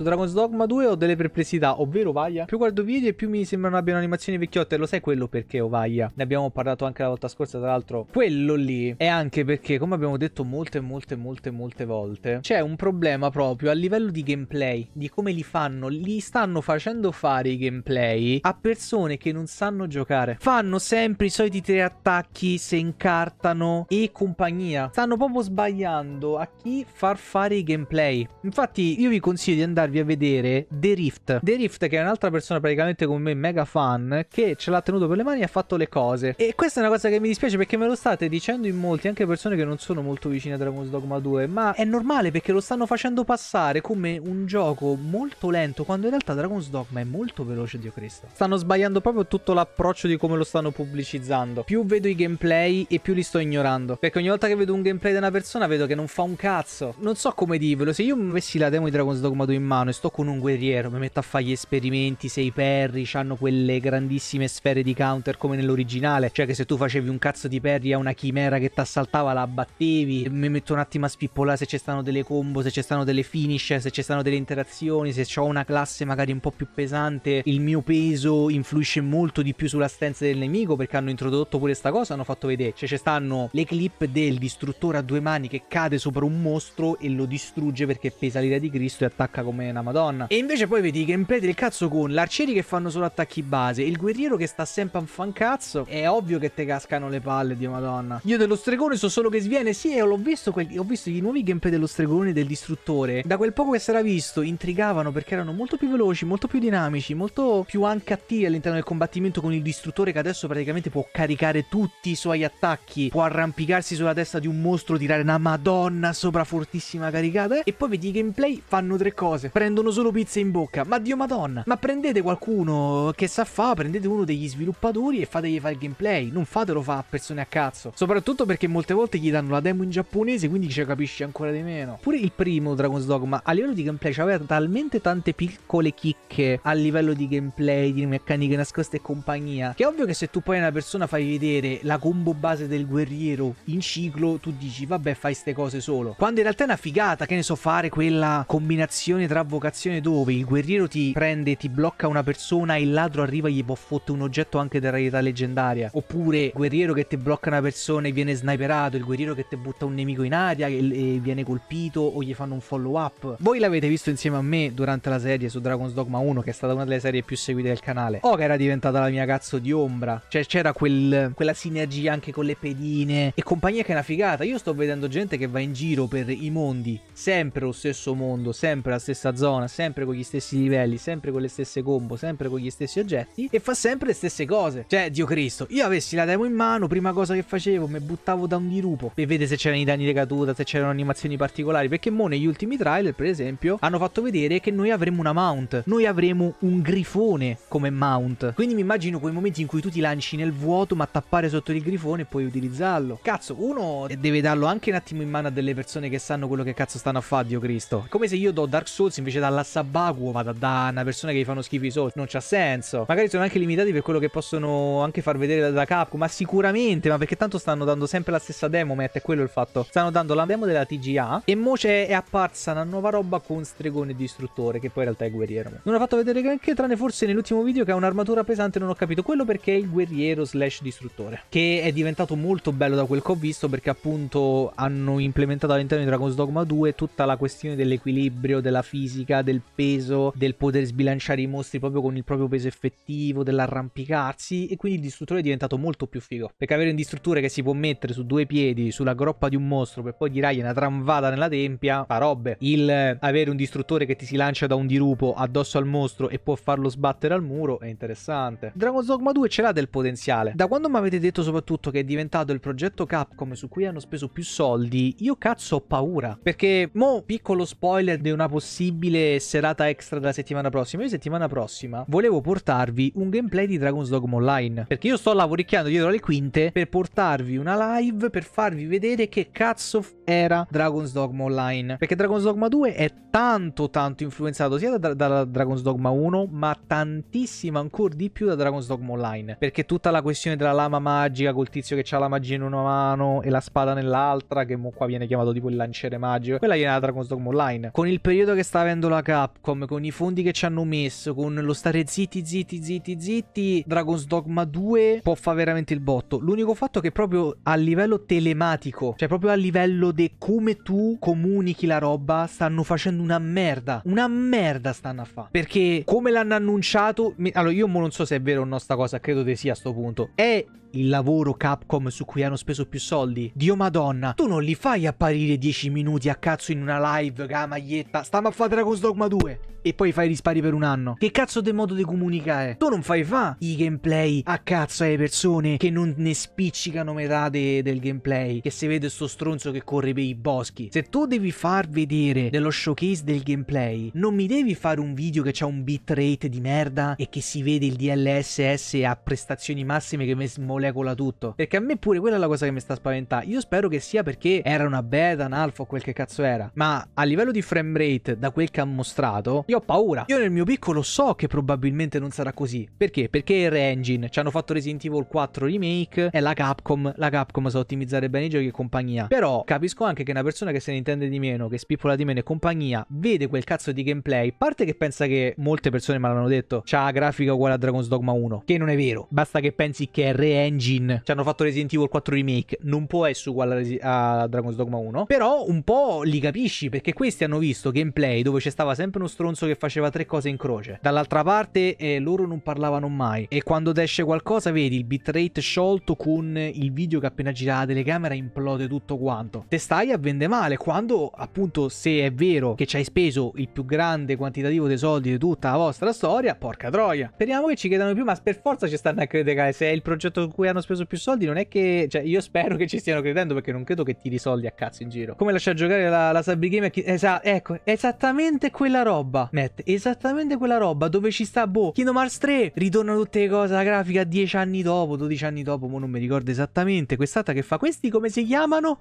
su esatto, Dragon's Dogma 2 ho delle perplessità, ovvero Vaia. Più guardo video e più mi sembrano abbiano animazioni vecchiotte, lo sai quello perché oh, Vaia? Ne abbiamo parlato anche la volta scorsa, tra l'altro. Quello lì è anche perché, come abbiamo detto molte, molte, molte, molte volte, c'è un problema proprio a livello di gameplay, di come li fanno. Li stanno facendo fare i gameplay a persone che non sanno giocare. Fanno sempre i soliti tre attacchi, se incartano e compagnia. Stanno proprio sbagliando a chi far fare i gameplay. Infatti io vi consiglio di andare farvi a vedere The Rift. The Rift che è un'altra persona praticamente come me, mega fan, che ce l'ha tenuto per le mani e ha fatto le cose. E questa è una cosa che mi dispiace perché me lo state dicendo in molti, anche persone che non sono molto vicine a Dragon's Dogma 2, ma è normale perché lo stanno facendo passare come un gioco molto lento, quando in realtà Dragon's Dogma è molto veloce, Dio Cristo. Stanno sbagliando proprio tutto l'approccio di come lo stanno pubblicizzando. Più vedo i gameplay e più li sto ignorando. Perché ogni volta che vedo un gameplay di una persona vedo che non fa un cazzo. Non so come dirvelo, se io avessi la demo di Dragon's Dogma 2 in mano, umano e sto con un guerriero, mi metto a fare gli esperimenti, se i perri hanno quelle grandissime sfere di counter come nell'originale, cioè che se tu facevi un cazzo di perri a una chimera che ti assaltava la battevi, mi metto un attimo a spippolare se ci stanno delle combo, se ci stanno delle finish, se ci stanno delle interazioni, se ho una classe magari un po' più pesante, il mio peso influisce molto di più sulla stanza del nemico perché hanno introdotto pure questa cosa, hanno fatto vedere, cioè ci stanno le clip del distruttore a due mani che cade sopra un mostro e lo distrugge perché pesa l'ira di Cristo e attacca come come una madonna. E invece poi vedi i gameplay del cazzo con l'arcieri che fanno solo attacchi base, il guerriero che sta sempre a un fancazzo. È ovvio che te cascano le palle, Dio madonna. Io dello stregone so solo che sviene, sì, e l'ho visto, quel... ho visto i nuovi gameplay dello stregone e del distruttore. Da quel poco che si era visto, intrigavano perché erano molto più veloci, molto più dinamici, molto più anche attivi all'interno del combattimento con il distruttore che adesso praticamente può caricare tutti i suoi attacchi, può arrampicarsi sulla testa di un mostro, tirare una madonna sopra fortissima caricata. E poi vedi i gameplay fanno tre cose prendono solo pizze in bocca. Ma Dio madonna, ma prendete qualcuno che sa fa, prendete uno degli sviluppatori e fategli fare il gameplay, non fatelo fa a persone a cazzo. Soprattutto perché molte volte gli danno la demo in giapponese, quindi ci capisci ancora di meno. Pure il primo Dragon's Dogma, a livello di gameplay, c'aveva talmente tante piccole chicche a livello di gameplay, di meccaniche nascoste e compagnia, che è ovvio che se tu poi a una persona fai vedere la combo base del guerriero in ciclo, tu dici, vabbè, fai ste cose solo. Quando in realtà è una figata, che ne so, fare quella combinazione tra vocazione dove il guerriero ti prende, ti blocca una persona e il ladro arriva e gli può fottere un oggetto anche della rarità leggendaria. Oppure il guerriero che ti blocca una persona e viene sniperato, il guerriero che ti butta un nemico in aria e, e viene colpito o gli fanno un follow up. Voi l'avete visto insieme a me durante la serie su Dragon's Dogma 1 che è stata una delle serie più seguite del canale. Oh, che era diventata la mia cazzo di ombra. Cioè c'era quel, quella sinergia anche con le pedine e compagnia che è una figata. Io sto vedendo gente che va in giro per i mondi, sempre lo stesso mondo, sempre la stessa stessa zona, sempre con gli stessi livelli, sempre con le stesse combo, sempre con gli stessi oggetti e fa sempre le stesse cose. Cioè, Dio Cristo, io avessi la demo in mano, prima cosa che facevo, mi buttavo da un dirupo per vedere se c'erano i danni di caduta, se c'erano animazioni particolari, perché mo negli ultimi trailer, per esempio, hanno fatto vedere che noi avremo una mount, noi avremo un grifone come mount. Quindi mi immagino quei momenti in cui tu ti lanci nel vuoto, ma tappare sotto il grifone e puoi utilizzarlo. Cazzo, uno deve darlo anche un attimo in mano a delle persone che sanno quello che cazzo stanno a fare, Dio Cristo. Come se io do Dark Souls invece dalla Sabaku vada da una persona che gli fanno schifo i soldi. Non c'ha senso. Magari sono anche limitati per quello che possono anche far vedere da Capcom. Ma sicuramente, ma perché tanto stanno dando sempre la stessa demo, Matt, è quello il fatto. Stanno dando la demo della TGA e mo è apparsa una nuova roba con Stregone Distruttore, che poi in realtà è Guerriero. Non ho fatto vedere neanche, tranne forse nell'ultimo video che ha un'armatura pesante, non ho capito quello perché è il Guerriero slash Distruttore. Che è diventato molto bello da quel che ho visto, perché appunto hanno implementato all'interno di Dragon's Dogma 2 tutta la questione dell'equilibrio, della fisica fisica, del peso, del poter sbilanciare i mostri proprio con il proprio peso effettivo, dell'arrampicarsi e quindi il distruttore è diventato molto più figo. Perché avere un distruttore che si può mettere su due piedi sulla groppa di un mostro per poi tirargli una tramvata nella tempia, fa robe. Il eh, avere un distruttore che ti si lancia da un dirupo addosso al mostro e può farlo sbattere al muro è interessante. Dragon's Dogma 2 ce l'ha del potenziale. Da quando mi avete detto soprattutto che è diventato il progetto Capcom su cui hanno speso più soldi, io cazzo ho paura. Perché, mo, piccolo spoiler di una possibile possibile serata extra della settimana prossima. Io settimana prossima volevo portarvi un gameplay di Dragon's Dogma Online. Perché io sto lavoricchiando dietro le quinte per portarvi una live per farvi vedere che cazzo era Dragon's Dogma Online. Perché Dragon's Dogma 2 è tanto tanto influenzato sia da, da, da Dragon's Dogma 1 ma tantissimo ancora di più da Dragon's Dogma Online. Perché tutta la questione della lama magica col tizio che ha la magia in una mano e la spada nell'altra che qua viene chiamato tipo il lanciere magico. Quella viene da Dragon's Dogma Online. Con il periodo che stava avendo la Capcom, con i fondi che ci hanno messo, con lo stare zitti, zitti, zitti, zitti, Dragon's Dogma 2 può fare veramente il botto. L'unico fatto è che proprio a livello telematico, cioè proprio a livello di come tu comunichi la roba, stanno facendo una merda. Una merda stanno a fare. Perché come l'hanno annunciato, mi... allora io non so se è vero o no sta cosa, credo che sia a sto punto. È il lavoro Capcom su cui hanno speso più soldi. Dio madonna, tu non li fai apparire 10 minuti a cazzo in una live, che la maglietta, stiamo a fare Dragon's Dogma 2 e poi fai rispari per un anno. Che cazzo del modo di comunicare? Tu non fai fa i gameplay a cazzo alle persone che non ne spiccicano metà de del gameplay, che si vede sto stronzo che corre per i boschi. Se tu devi far vedere dello showcase del gameplay, non mi devi fare un video che ha un bitrate di merda e che si vede il DLSS a prestazioni massime che mi smolla molecola tutto. Perché a me pure quella è la cosa che mi sta spaventando. Io spero che sia perché era una beta, un alfa o quel che cazzo era. Ma a livello di frame rate, da quel che ha mostrato, io ho paura. Io nel mio piccolo so che probabilmente non sarà così. Perché? Perché il re-engine, ci hanno fatto Resident Evil 4 Remake, è la Capcom. La Capcom sa ottimizzare bene i giochi e compagnia. Però capisco anche che una persona che se ne intende di meno, che spippola di meno e compagnia, vede quel cazzo di gameplay, parte che pensa che molte persone me l'hanno detto, c'ha la grafica uguale a Dragon's Dogma 1, che non è vero. Basta che pensi che è re-engine engine ci hanno fatto Resident Evil 4 Remake non può essere uguale a, Dragon's Dogma 1. Però un po' li capisci perché questi hanno visto gameplay dove c'è stava sempre uno stronzo che faceva tre cose in croce. Dall'altra parte eh, loro non parlavano mai. E quando esce qualcosa, vedi il bitrate sciolto con il video che appena gira la telecamera implode tutto quanto. Te stai a vende male quando, appunto, se è vero che ci hai speso il più grande quantitativo dei soldi di tutta la vostra storia, porca troia. Speriamo che ci chiedano più, ma per forza ci stanno a credere che se è il progetto cui hanno speso più soldi non è che... Cioè, io spero che ci stiano credendo perché non credo che tiri soldi a cazzo in giro. Come lasciare giocare la, la Sabri Game a chi... Esa, ecco, esattamente quella roba, Matt. Esattamente quella roba dove ci sta, boh, Kingdom Hearts 3. Ritornano tutte le cose, la grafica 10 anni dopo, 12 anni dopo, mo non mi ricordo esattamente. Quest'altra che fa questi come si chiamano?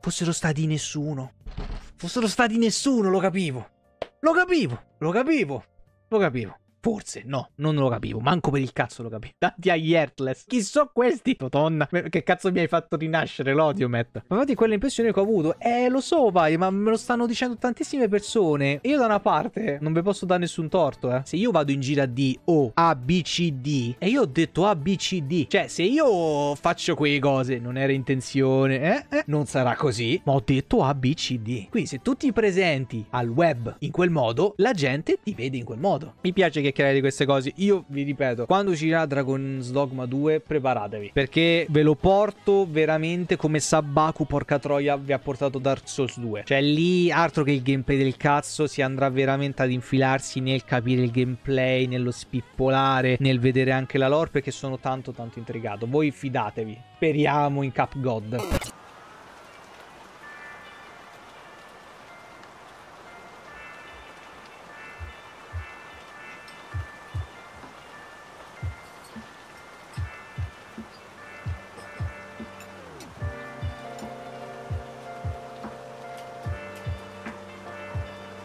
Fossero stati nessuno. Fossero stati nessuno, lo capivo. Lo capivo, lo capivo, lo capivo. Forse no, non lo capivo, manco per il cazzo lo capivo. Tanti a Heartless, chi sono questi? Totonna. Oh, che cazzo mi hai fatto rinascere l'odio, Matt? Ma infatti quella impressione che ho avuto, eh lo so vai, ma me lo stanno dicendo tantissime persone. io da una parte non vi posso dare nessun torto, eh. Se io vado in gira di o A, B, C, D, e io ho detto A, B, C, D, cioè se io faccio quelle cose, non era intenzione, eh, eh, non sarà così, ma ho detto A, B, C, D. Quindi se tu ti presenti al web in quel modo, la gente ti vede in quel modo. Mi piace che chiacchierare di queste cose. Io vi ripeto, quando uscirà Dragon's Dogma 2, preparatevi. Perché ve lo porto veramente come Sabaku, porca troia, vi ha portato Dark Souls 2. Cioè lì, altro che il gameplay del cazzo, si andrà veramente ad infilarsi nel capire il gameplay, nello spippolare, nel vedere anche la lore, perché sono tanto tanto intrigato. Voi fidatevi. Speriamo in Cap God.